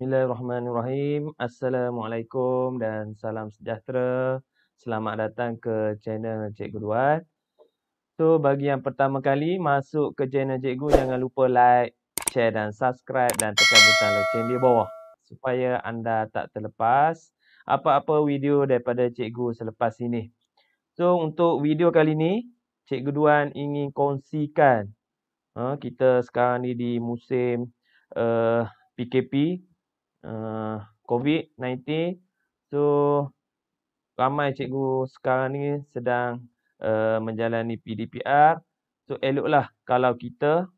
Bismillahirrahmanirrahim. Assalamualaikum dan salam sejahtera. Selamat datang ke channel Cikgu Duat. So, bagi yang pertama kali masuk ke channel Cikgu, jangan lupa like, share dan subscribe dan tekan butang lonceng di bawah supaya anda tak terlepas apa-apa video daripada Cikgu selepas ini. So, untuk video kali ini, Cikgu Duan ingin kongsikan eh, kita sekarang ni di musim uh, eh, PKP Eh, COVID-19. So ramai cikgu sekarang ni sedang uh, menjalani PDPR. So eloklah kalau kita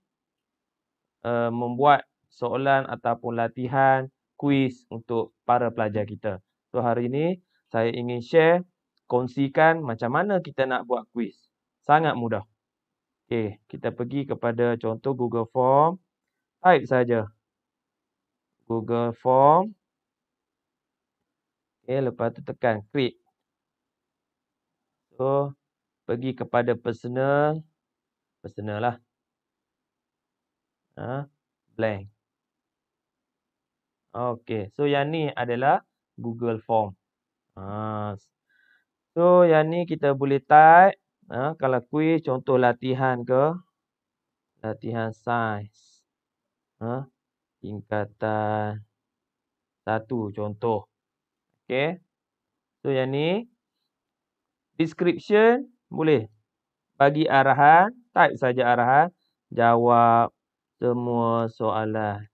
uh, membuat soalan ataupun latihan kuis untuk para pelajar kita. So hari ini saya ingin share, kongsikan macam mana kita nak buat kuis. Sangat mudah. Okay, kita pergi kepada contoh Google Form. Type saja. Google Form. Okay, lepas tu tekan create. So, pergi kepada personal. Personal lah. Ha, blank. Okay, so yang ni adalah Google Form. Ha. So, yang ni kita boleh type. Ha, kalau quiz, contoh latihan ke. Latihan size. Ha, tingkatan satu contoh. Okay. So yang ni. Description boleh. Bagi arahan. Type saja arahan. Jawab semua soalan.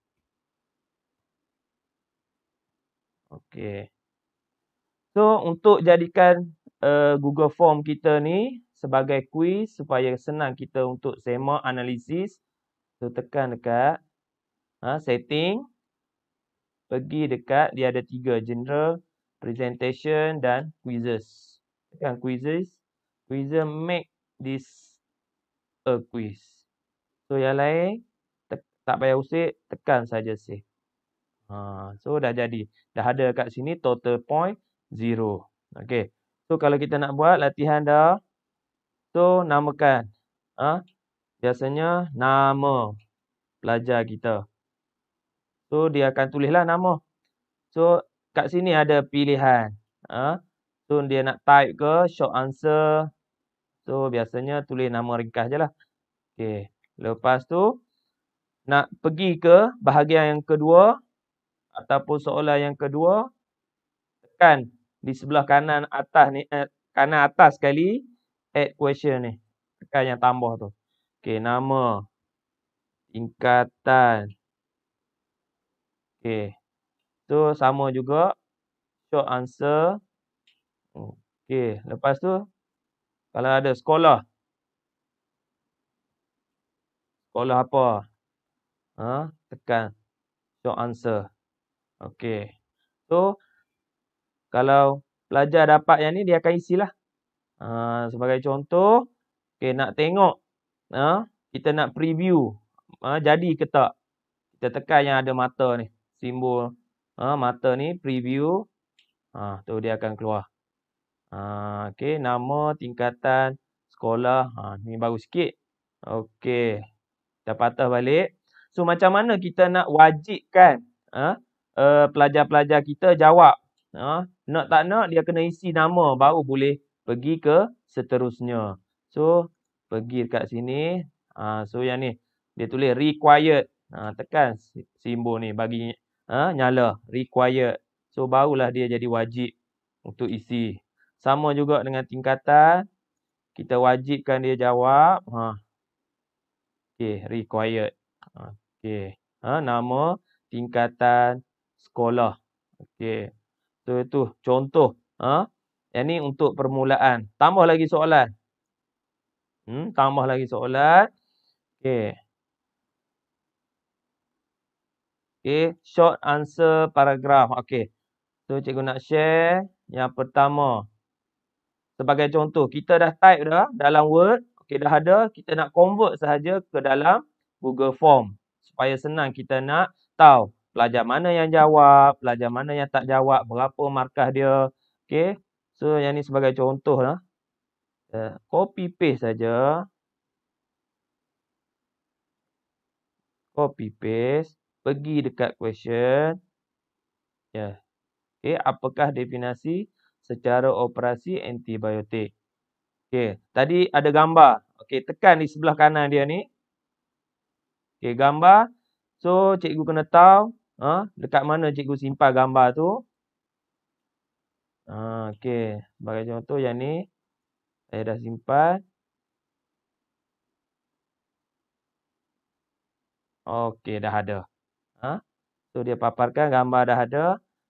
Okay. So untuk jadikan uh, Google Form kita ni. Sebagai quiz supaya senang kita untuk semak analisis. So tekan dekat ha, setting pergi dekat dia ada tiga general presentation dan quizzes tekan quizzes quizzes make this a quiz so yang lain tak payah usik tekan saja sih ha so dah jadi dah ada kat sini total point zero okey so kalau kita nak buat latihan dah so namakan ha biasanya nama pelajar kita So dia akan tulislah nama. So kat sini ada pilihan. Uh, so dia nak type ke short answer. So biasanya tulis nama ringkas je lah. Okay. Lepas tu nak pergi ke bahagian yang kedua ataupun soalan yang kedua. Tekan di sebelah kanan atas ni. Eh, kanan atas sekali add question ni. Tekan yang tambah tu. Okay. Nama. Tingkatan. Okay. So, sama juga. Short answer. Okay. Lepas tu, kalau ada sekolah. Sekolah apa? Ha? Tekan. Short answer. Okay. So, kalau pelajar dapat yang ni, dia akan isilah. Ha, sebagai contoh, okay, nak tengok. Ha? Kita nak preview. Ha, jadi ke tak? Kita tekan yang ada mata ni simbol ha, mata ni preview. Ha, tu dia akan keluar. Ha, okay, nama, tingkatan, sekolah. Ha, ni baru sikit. Okay. Kita patah balik. So macam mana kita nak wajibkan ha, eh, pelajar-pelajar uh, kita jawab. Ha, nak tak nak dia kena isi nama baru boleh pergi ke seterusnya. So pergi dekat sini. Ha, so yang ni dia tulis required. Ha, tekan simbol ni bagi uh, nyala, required. So barulah dia jadi wajib untuk isi. Sama juga dengan tingkatan, kita wajibkan dia jawab. Ha. Okay, required. Okay, ha, nama tingkatan sekolah. Okay, so itu contoh. Ha. Yang ni untuk permulaan. Tambah lagi soalan. Hmm, tambah lagi soalan. Okay. Okay. Short answer paragraph. Okay. So cikgu nak share. Yang pertama. Sebagai contoh. Kita dah type dah dalam Word. Okay dah ada. Kita nak convert sahaja ke dalam Google Form. Supaya senang kita nak tahu. Pelajar mana yang jawab. Pelajar mana yang tak jawab. Berapa markah dia. Okay. So yang ni sebagai contoh lah. Eh, copy paste saja. Copy paste pergi dekat question. Yeah. Okey, apakah definisi secara operasi antibiotik? Okey, tadi ada gambar. Okey, tekan di sebelah kanan dia ni. Okey, gambar. So, cikgu kena tahu huh, ha, dekat mana cikgu simpan gambar tu. Ah, okey. Bagi contoh yang ni. Saya dah simpan. Okey, dah ada. Ha? So dia paparkan gambar dah ada.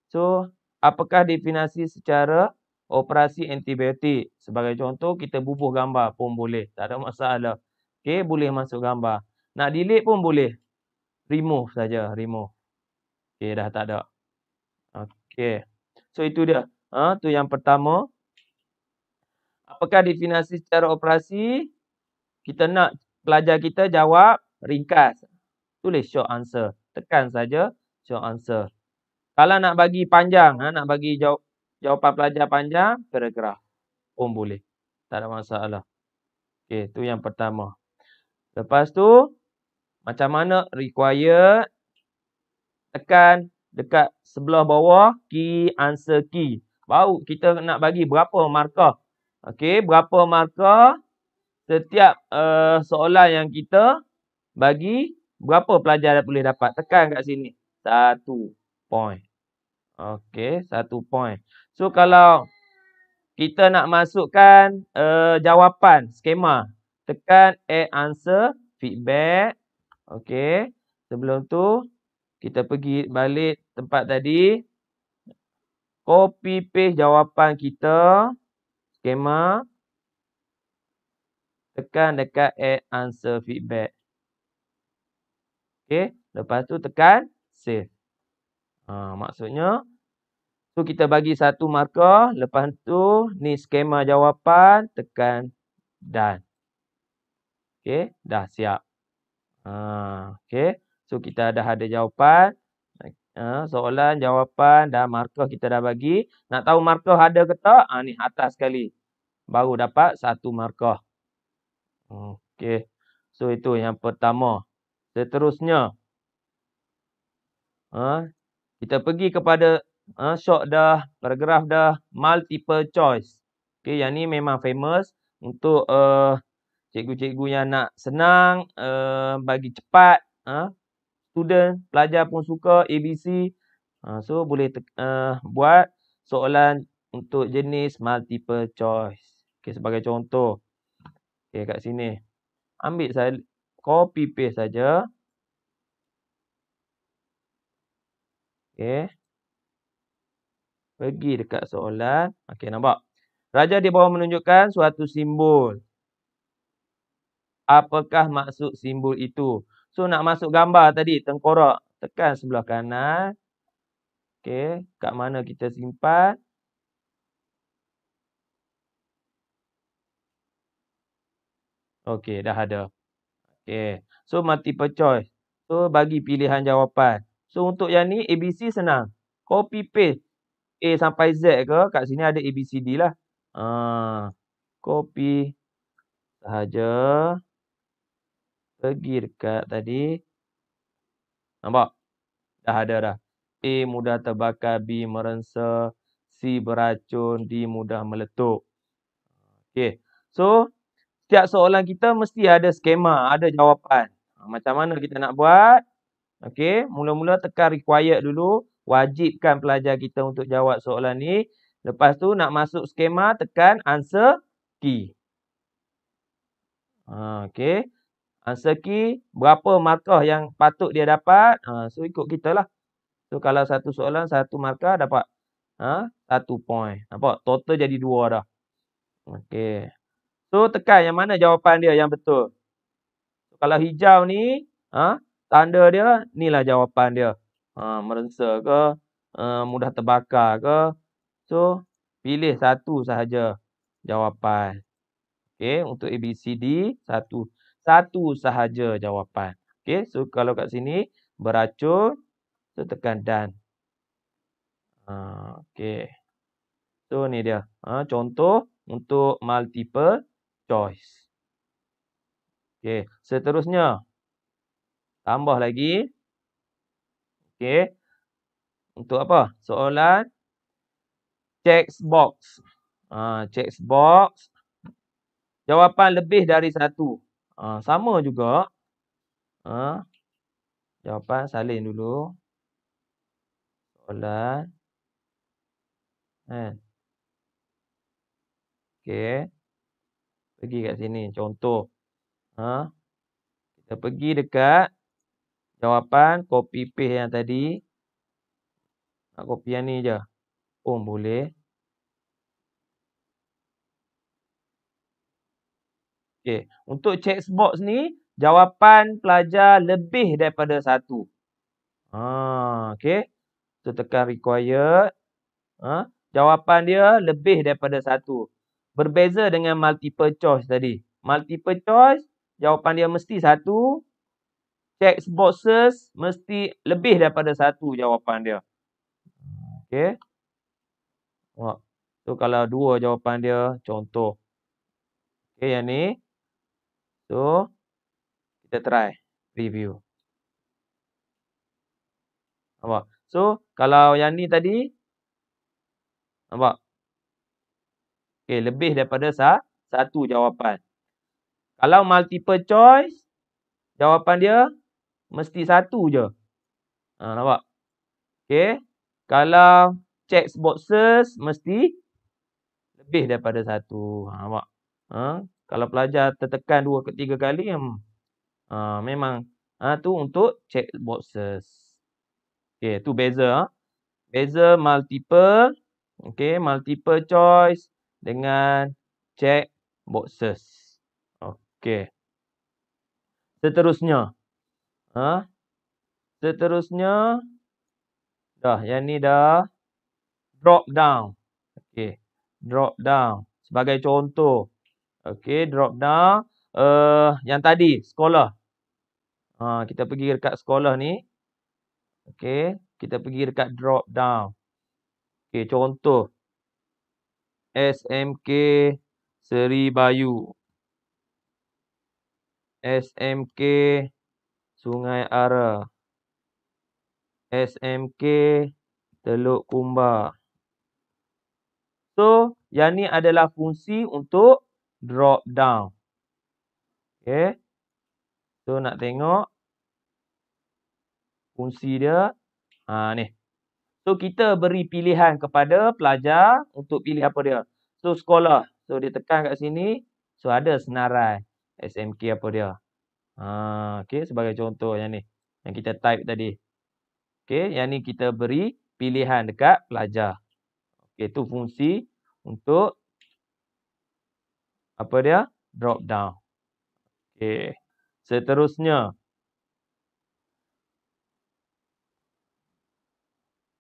So apakah definasi secara operasi antibiotik? Sebagai contoh kita bubuh gambar pun boleh. Tak ada masalah. Okay, boleh masuk gambar. Nak delete pun boleh. Remove saja, remove. Okay, dah tak ada. Okay, So itu dia. Ha, tu yang pertama. Apakah definasi secara operasi? Kita nak pelajar kita jawab ringkas. Tulis short answer tekan saja short answer. Kalau nak bagi panjang, ha, nak bagi jawab, jawapan pelajar panjang, paragraph pun boleh. Tak ada masalah. Okey, tu yang pertama. Lepas tu, macam mana require tekan dekat sebelah bawah key answer key. Baru kita nak bagi berapa markah. Okey, berapa markah setiap uh, soalan yang kita bagi Berapa pelajar dah boleh dapat? Tekan kat sini. Satu point. Okey, satu point. So, kalau kita nak masukkan uh, jawapan, skema. Tekan add answer, feedback. Okey, sebelum tu kita pergi balik tempat tadi. Copy paste jawapan kita. Skema. Tekan dekat add answer feedback. Okey, lepas tu tekan save. Ha, maksudnya tu kita bagi satu markah, lepas tu ni skema jawapan, tekan dan. Okey, dah siap. Ha, okey. So kita dah ada jawapan. Ha, soalan, jawapan dan markah kita dah bagi. Nak tahu markah ada ke tak? Ha, ni atas sekali. Baru dapat satu markah. Okey. So itu yang pertama. Seterusnya. Ha, kita pergi kepada ha, short dah, paragraph dah, multiple choice. Okay, yang ni memang famous untuk eh, cikgu-cikgu uh, yang nak senang, uh, bagi cepat. Ha, student, pelajar pun suka ABC. Ha, so, boleh uh, buat soalan untuk jenis multiple choice. Okay, sebagai contoh. Okay, kat sini. Ambil saya copy paste saja. Okey. Pergi dekat soalan. Okey, nampak? Raja di bawah menunjukkan suatu simbol. Apakah maksud simbol itu? So, nak masuk gambar tadi, tengkorak. Tekan sebelah kanan. Okey, kat mana kita simpan. Okey, dah ada. Okay. So multiple choice. So bagi pilihan jawapan. So untuk yang ni ABC senang. Copy paste. A sampai Z ke. Kat sini ada ABCD lah. Uh, copy sahaja. Pergi dekat tadi. Nampak? Dah ada dah. A mudah terbakar. B merensa. C beracun. D mudah meletup. Okay. So setiap soalan kita mesti ada skema, ada jawapan. Ha, macam mana kita nak buat? Okey, mula-mula tekan require dulu, wajibkan pelajar kita untuk jawab soalan ni. Lepas tu nak masuk skema, tekan answer key. Ha, Okey, answer key, berapa markah yang patut dia dapat? Ha, so, ikut kita lah. So, kalau satu soalan, satu markah dapat ha? satu point. Nampak? Total jadi dua dah. Okey. So tekan yang mana jawapan dia yang betul. So, kalau hijau ni, ha, tanda dia, ni lah jawapan dia. Ha, merensa ke, ha, mudah terbakar ke. So, pilih satu sahaja jawapan. Okay, untuk ABCD, satu. Satu sahaja jawapan. Okay, so kalau kat sini, beracun, so tekan dan. Ha, okay. So, ni dia. Ha, contoh untuk multiple choice. Okey, seterusnya tambah lagi okey untuk apa? Soalan checkbox. Ah ha, uh, checkbox jawapan lebih dari satu. Ah sama juga. Ah jawapan salin dulu. Soalan eh okey pergi kat sini contoh ha kita pergi dekat jawapan copy paste yang tadi nak copy yang ni je pun boleh okey untuk box ni jawapan pelajar lebih daripada satu. ha okey kita tekan required ha jawapan dia lebih daripada satu. Berbeza dengan multiple choice tadi. Multiple choice, jawapan dia mesti satu. Check boxes, mesti lebih daripada satu jawapan dia. Okay. Oh. So, kalau dua jawapan dia, contoh. Okay, yang ni. So, kita try review. Nampak? So, kalau yang ni tadi. Nampak? Okey, lebih daripada sah, satu jawapan. Kalau multiple choice, jawapan dia mesti satu je. Ha, nampak? Okey. Kalau check boxes, mesti lebih daripada satu. Ha, nampak? Ha, kalau pelajar tertekan dua ke tiga kali, hmm. ha, memang ha, tu untuk check boxes. Okey, tu beza. Ha? Beza multiple. Okey, multiple choice dengan check boxes. Okey. Seterusnya. Ha? Seterusnya. Dah, yang ni dah drop down. Okey. Drop down. Sebagai contoh. Okey, drop down. Uh, yang tadi, sekolah. Ha, kita pergi dekat sekolah ni. Okey. Kita pergi dekat drop down. Okey, contoh. SMK Seri Bayu. SMK Sungai Ara. SMK Teluk Kumba. So, yang ni adalah fungsi untuk drop down. Okay. So, nak tengok fungsi dia. Ha, ni. So kita beri pilihan kepada pelajar untuk pilih apa dia. So sekolah. So dia tekan kat sini. So ada senarai SMK apa dia. Ha, okay sebagai contoh yang ni. Yang kita type tadi. Okay yang ni kita beri pilihan dekat pelajar. Okay tu fungsi untuk apa dia drop down. Okay seterusnya.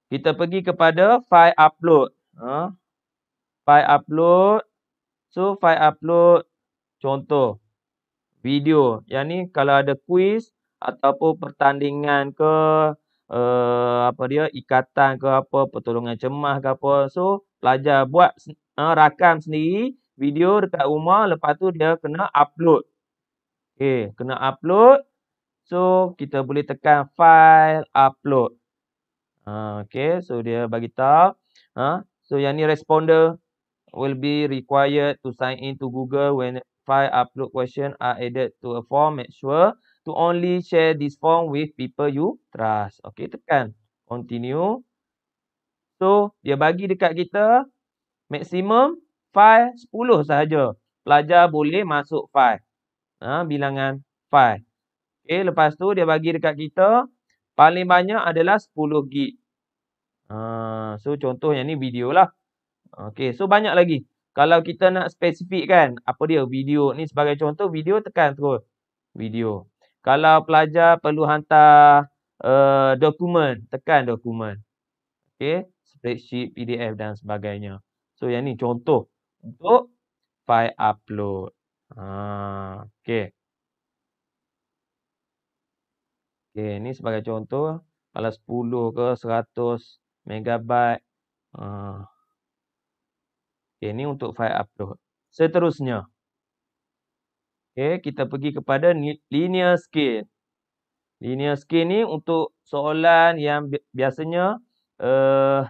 Kita pergi kepada file upload. Ha? File upload. So, file upload. Contoh. Video. Yang ni kalau ada kuis Ataupun pertandingan ke. Uh, apa dia. Ikatan ke apa. Pertolongan cemas ke apa. So, pelajar buat uh, eh, rakam sendiri. Video dekat rumah. Lepas tu dia kena upload. Okay. Kena upload. So, kita boleh tekan file upload. Ha, okay, so dia bagi tahu. Ha, so yang ni responder will be required to sign in to Google when file upload question are added to a form. Make sure to only share this form with people you trust. Okay, tekan continue. So, dia bagi dekat kita maksimum file 10 sahaja. Pelajar boleh masuk file. Ha, bilangan file. Okay, lepas tu dia bagi dekat kita Paling banyak adalah 10 gig. Uh, so contoh yang ni video lah. Okay so banyak lagi. Kalau kita nak spesifik kan apa dia video ni sebagai contoh video tekan terus. Video. Kalau pelajar perlu hantar uh, dokumen tekan dokumen. Okay spreadsheet, PDF dan sebagainya. So yang ni contoh untuk file upload. Ah, okay. Okay, ni sebagai contoh kalau 10 ke 100 megabyte. Uh, ah. okay, ni untuk file upload. Seterusnya. Okay, kita pergi kepada linear scale. Linear scale ni untuk soalan yang biasanya uh,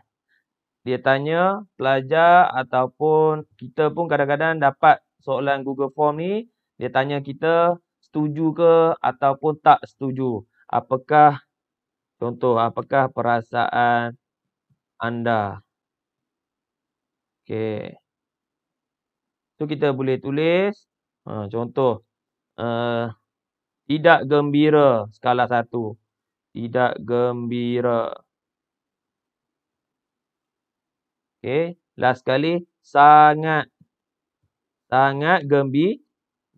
dia tanya pelajar ataupun kita pun kadang-kadang dapat soalan Google Form ni. Dia tanya kita setuju ke ataupun tak setuju apakah contoh apakah perasaan anda okey tu so, kita boleh tulis ha, contoh uh, tidak gembira skala satu, tidak gembira Okay, last kali sangat sangat gembi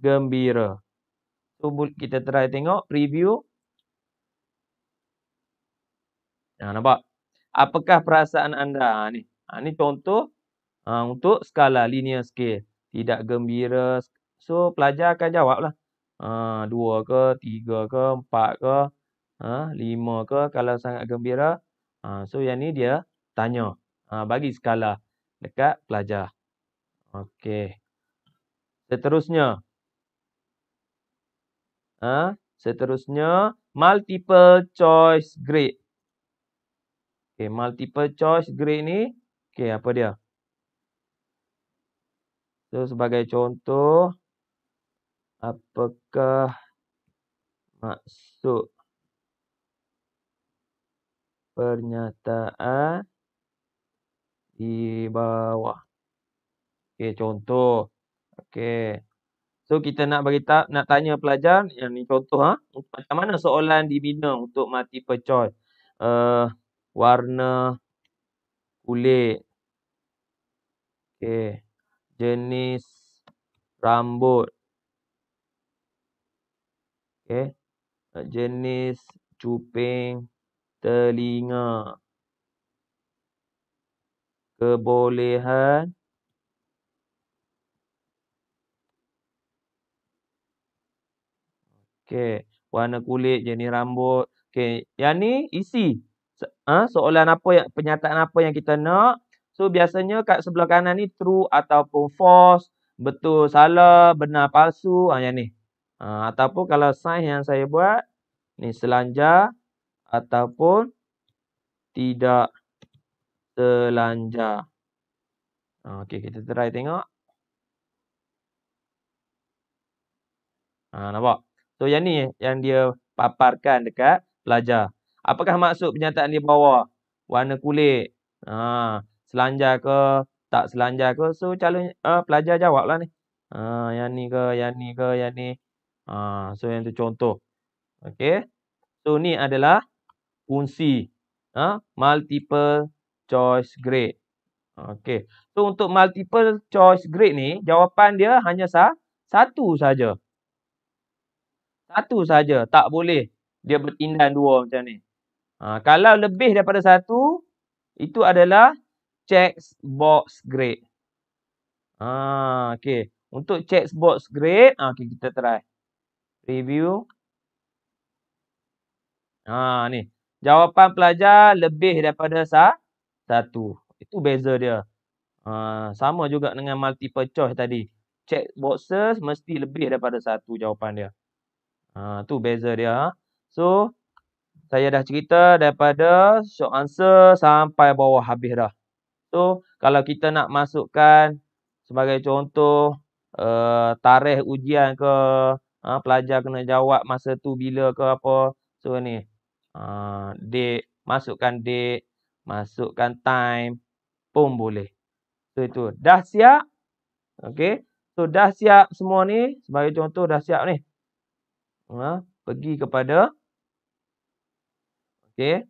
gembira tu so, kita try tengok preview Ha, nampak? Apakah perasaan anda? Ha, ni. Ha, ni contoh ha, untuk skala linear scale. Tidak gembira. So, pelajar akan jawablah. Ha, dua ke, tiga ke, empat ke, ha, lima ke kalau sangat gembira. Ha, so, yang ni dia tanya. Ha, bagi skala dekat pelajar. Okey. Seterusnya. Ha, seterusnya, multiple choice grade. Okay, multiple choice grade ni. Okay, apa dia? So, sebagai contoh. Apakah maksud pernyataan di bawah? Okay, contoh. Okay. So, kita nak berita, nak tanya pelajar. Yang ni contoh. Ha? Macam mana soalan dibina untuk multiple choice? Uh, warna kulit okey jenis rambut okey jenis cuping telinga kebolehan okey warna kulit jenis rambut okey yang ni isi ha, soalan apa yang penyataan apa yang kita nak so biasanya kat sebelah kanan ni true ataupun false betul salah benar palsu ha, yang ni ha, ataupun kalau sign yang saya buat ni selanjar ataupun tidak selanjar ha, okey kita try tengok ha, nampak so yang ni yang dia paparkan dekat pelajar. Apakah maksud penyataan di bawah? Warna kulit. Ha, selanjar ke? Tak selanjar ke? So, calon uh, pelajar jawablah ni. Ha, yang ni ke? Yang ni ke? Yang ni. Ha, so, yang tu contoh. Okay. So, ni adalah kunci Ha, multiple choice grade. Okay. So, untuk multiple choice grade ni, jawapan dia hanya sah satu saja. Satu saja. Tak boleh dia bertindan dua macam ni. Ha, kalau lebih daripada satu, itu adalah checkbox grade. Ha, okay. Untuk checkbox grade, ha, okay, kita try. Review. Ha, ni. Jawapan pelajar lebih daripada satu. Itu beza dia. Ha, sama juga dengan multiple choice tadi. Check boxes mesti lebih daripada satu jawapan dia. Ha, tu beza dia. So, saya dah cerita daripada short answer sampai bawah habis dah. So, kalau kita nak masukkan sebagai contoh uh, tarikh ujian ke, uh, pelajar kena jawab masa tu bila ke apa. So, ni. Uh, date. Masukkan date. Masukkan time. Pun boleh. So, itu. Dah siap? Okay. So, dah siap semua ni. Sebagai contoh, dah siap ni. Uh, pergi kepada... Okay.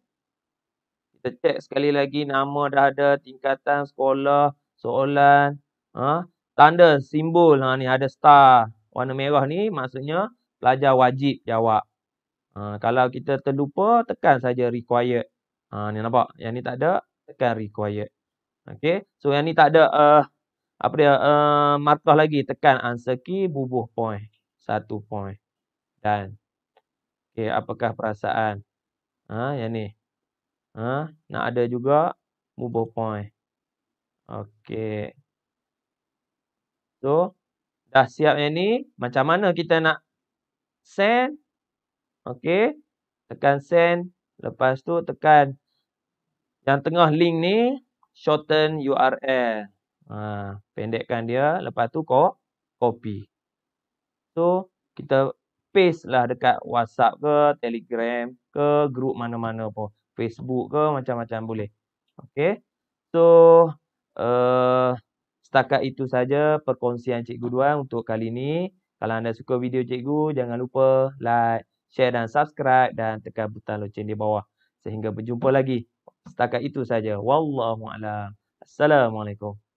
Kita cek sekali lagi nama dah ada, tingkatan, sekolah, soalan. Ha? Tanda, simbol. Ha, ni ada star. Warna merah ni maksudnya pelajar wajib jawab. Ha, kalau kita terlupa, tekan saja required. Ha, ni nampak? Yang ni tak ada, tekan required. Okay. So yang ni tak ada uh, apa dia, uh, markah lagi. Tekan answer key, bubuh point. Satu point. Dan. Okay, apakah perasaan? Ha, yang ni. Ha, hmm. nak ada juga mobile point. Okey. So, dah siap yang ni. Macam mana kita nak send. Okey. Tekan send. Lepas tu tekan yang tengah link ni. Shorten URL. Ha, pendekkan dia. Lepas tu kau copy. So, kita paste lah dekat WhatsApp ke, Telegram ke, grup mana-mana pun. Facebook ke, macam-macam boleh. Okay. So, uh, setakat itu saja perkongsian Cikgu Duan untuk kali ini. Kalau anda suka video Cikgu, jangan lupa like, share dan subscribe dan tekan butang loceng di bawah. Sehingga berjumpa lagi. Setakat itu saja. Wallahu a'lam. Assalamualaikum.